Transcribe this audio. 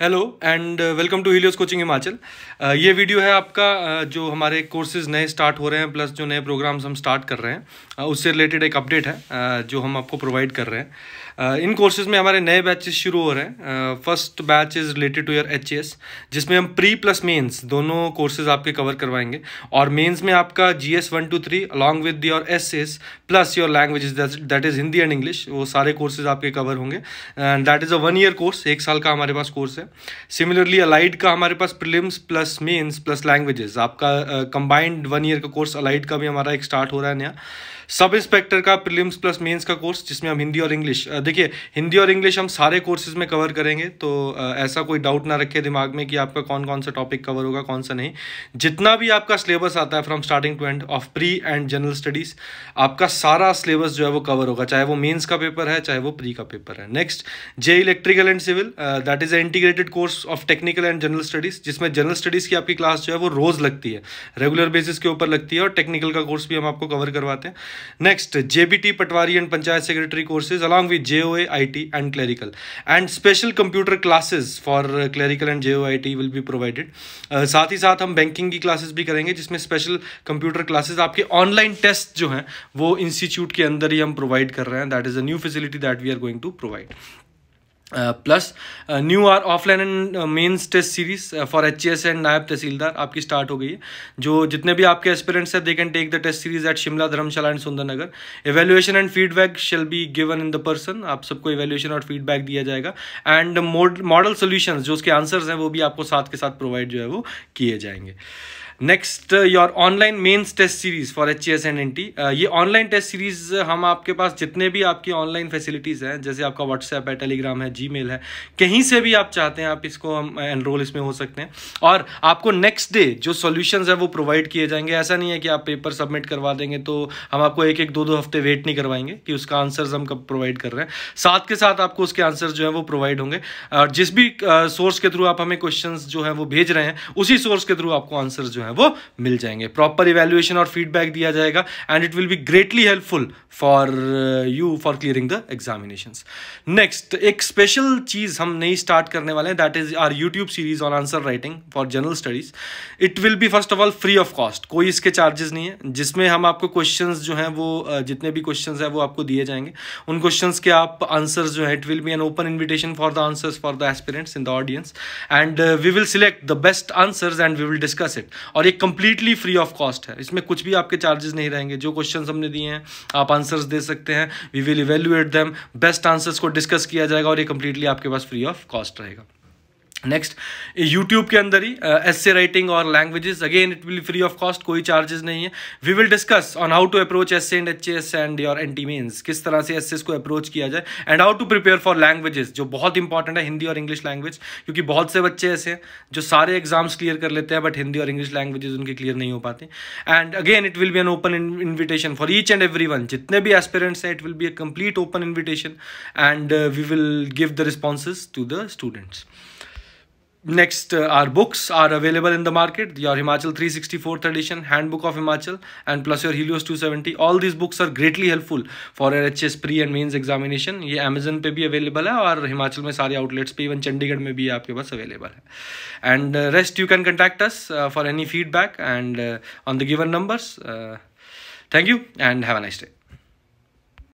Hello and welcome to Helios coaching Himachal ये video है आपका uh, जो हमारे कोर्सेज नए स्टार्ट हो रहे हैं प्लस जो नए प्रोग्राम्स हम स्टार्ट कर रहे हैं uh, उससे रिलेटेड एक अपडेट है uh, जो हम आपको प्रोवाइड कर रहे हैं uh, इन कोर्सेज में हमारे नए बैचेस शुरू हो रहे हैं first batch is related to your H जिसमें हम प्री प्लस मेन्स दोनों कोर्सेज आपके कवर करवाएंगे और मेन्स में आपका G S one two three along with your S S plus your language that is Hindi and English वो सारे कोर्सेज आपके कवर होंगे and that is a one year course एक साल का हमारे पास कोर्स है सिमिलरली अलाइड का हमारे पास prelims plus mains plus languages आपका कंबाइंड वन ईयर का कोर्स अलाइड का भी हमारा एक स्टार्ट हो रहा है नया सब इंस्पेक्टर का प्रिलिम्स प्लस मेंस का कोर्स जिसमें हम हिंदी और इंग्लिश देखिए हिंदी और इंग्लिश हम सारे कोर्सेज में कवर करेंगे तो ऐसा कोई डाउट ना रखे दिमाग में कि आपका कौन कौन सा टॉपिक कवर होगा कौन सा नहीं जितना भी आपका सिलेबस आता है from starting to end of pre and general studies आपका सारा सिलेबस जो है वो कवर होगा चाहे वो मेन्स का पेपर है चाहे वो प्री का पेपर है next J electrical and civil that is a integrate related course of technical and general studies जिसमें जनरल स्टडीज़ की आपकी क्लास जो है वो रोज़ लगती है रेगुलर बेसिस के ऊपर लगती है और टेक्निकल का कोर्स भी हम आपको कवर करवाते हैं next JBT patwari and panchayat secretary courses along with J O and clerical and special computer classes for clerical and J O will be provided साथ ही साथ हम बैंकिंग की क्लासेज भी करेंगे जिसमें स्पेशल कंप्यूटर क्लासेज आपके ऑनलाइन टेस्ट जो हैं वो इंस्टीट्यूट के अंदर ही हम प्रोवाइड कर रहे हैं that is a new facility that we are going to provide plus new our offline and mains test series for H and naib tehsildar आपकी स्टार्ट हो गई है जो जितने भी आपके एस्पिरेंट्स हैं they can take the test series at Shimla Dharamshala and Sundernagar evaluation and feedback shall be given in the person आप सबको एवेल्यूशन और फीडबैक दिया जाएगा एंड मॉडल सोल्यूशन जो उसके आंसर्स हैं वो भी आपको साथ के साथ प्रोवाइड जो है वो किए जाएंगे next your online mains test series for H S and N T ये ऑनलाइन टेस्ट सीरीज़ हम आपके पास जितने भी आपकी ऑनलाइन फैसिलिटीज़ हैं जैसे आपका व्हाट्सएप है टेलीग्राम है जी है कहीं से भी आप चाहते हैं आप इसको हम एनरोल uh, इसमें हो सकते हैं और आपको नेक्स्ट डे जो सोल्यूशन है वो प्रोवाइड किए जाएंगे ऐसा नहीं है कि आप पेपर सबमिट करवा देंगे तो हम आपको एक एक दो दो हफ्ते वेट नहीं करवाएंगे कि उसका आंसर हम कब प्रोवाइड कर रहे हैं साथ के साथ आपको उसके आंसर्स जो है वो प्रोवाइड होंगे और जिस भी सोर्स uh, के थ्रू आप हमें क्वेश्चन जो है वो भेज रहे हैं उसी सोर्स के थ्रू आपको आंसर जो है है वो मिल जाएंगे प्रॉपर इवेल्युएशन और फीडबैक दिया जाएगा and it will be greatly helpful for you for clearing the examination next एक स्पेशल चीज़ हम नई स्टार्ट करने वाले हैं that is our YouTube series on answer writing for general studies it will be first of all free of cost कोई इसके charges नहीं है जिसमें हम आपको क्वेश्चन जो है वो uh, जितने भी क्वेश्चन है वो आपको दिए जाएंगे उन क्वेश्चन के आप आंसर जो है it will be an open invitation for the answer for the aspirants in the audience and we will select the best answers and we will discuss it और ये कंप्लीटली फ्री ऑफ कॉस्ट है इसमें कुछ भी आपके charges नहीं रहेंगे जो क्वेश्चन हमने दिए हैं आप आंसर्स दे सकते हैं we will evaluate them best answers को डिस्कस किया जाएगा और ये कंप्लीटली आपके पास फ्री ऑफ कॉस्ट रहेगा नेक्स्ट यूट्यूब के अंदर ही एस uh, राइटिंग और languages again it will free of cost कोई चार्जेस नहीं है we will discuss on how to approach S and H S and your N T किस तरह से एस को अप्रोच किया जाए and how to prepare for languages जो बहुत इंपॉर्टेंट है हिंदी और इंग्लिश लैंग्वेज क्योंकि बहुत से बच्चे ऐसे हैं जो सारे एग्जाम्स क्लियर कर लेते हैं बट हिंदी और इंग्लिश लैंग्वेजेज उनके क्लियर नहीं हो पाते and again it will be an open invitation for each and every one जितने भी एस्पेरेंट्स हैं it will be a complete open invitation and we will give the responses to the students next uh, our books are available in the market your himachal 364th edition handbook of himachal and plus your helios 270 all these books are greatly helpful for RHS pre and mains examination ये amazon pe bhi available hai aur Himachal mein सारे outlets pe even Chandigarh mein bhi aapke पास available hai. and uh, rest you can contact us uh, for any feedback and uh, on the given numbers uh, thank you and have a nice day